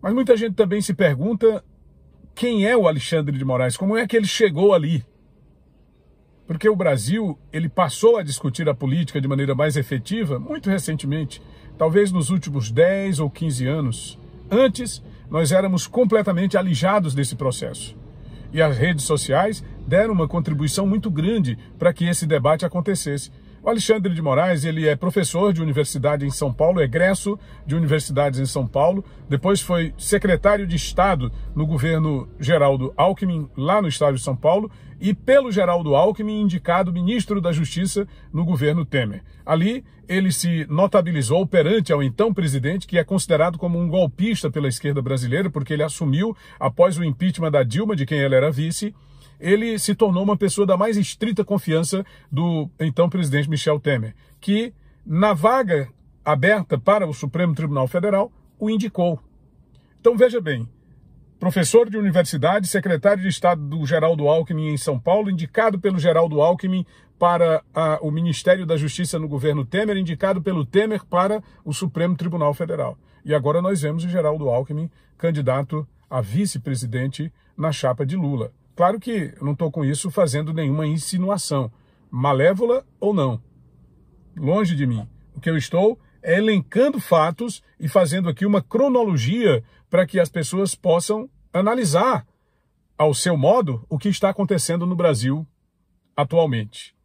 Mas muita gente também se pergunta quem é o Alexandre de Moraes, como é que ele chegou ali? Porque o Brasil, ele passou a discutir a política de maneira mais efetiva muito recentemente, talvez nos últimos 10 ou 15 anos. Antes, nós éramos completamente alijados desse processo. E as redes sociais deram uma contribuição muito grande para que esse debate acontecesse. O Alexandre de Moraes, ele é professor de universidade em São Paulo, egresso de universidades em São Paulo, depois foi secretário de Estado no governo Geraldo Alckmin, lá no estado de São Paulo, e pelo Geraldo Alckmin indicado ministro da Justiça no governo Temer. Ali, ele se notabilizou perante ao então presidente, que é considerado como um golpista pela esquerda brasileira, porque ele assumiu, após o impeachment da Dilma, de quem ele era vice, ele se tornou uma pessoa da mais estrita confiança do então presidente Michel Temer, que, na vaga aberta para o Supremo Tribunal Federal, o indicou. Então veja bem, professor de universidade, secretário de Estado do Geraldo Alckmin em São Paulo, indicado pelo Geraldo Alckmin para a, o Ministério da Justiça no governo Temer, indicado pelo Temer para o Supremo Tribunal Federal. E agora nós vemos o Geraldo Alckmin candidato a vice-presidente na chapa de Lula. Claro que eu não estou com isso fazendo nenhuma insinuação, malévola ou não. Longe de mim. O que eu estou é elencando fatos e fazendo aqui uma cronologia para que as pessoas possam analisar, ao seu modo, o que está acontecendo no Brasil atualmente.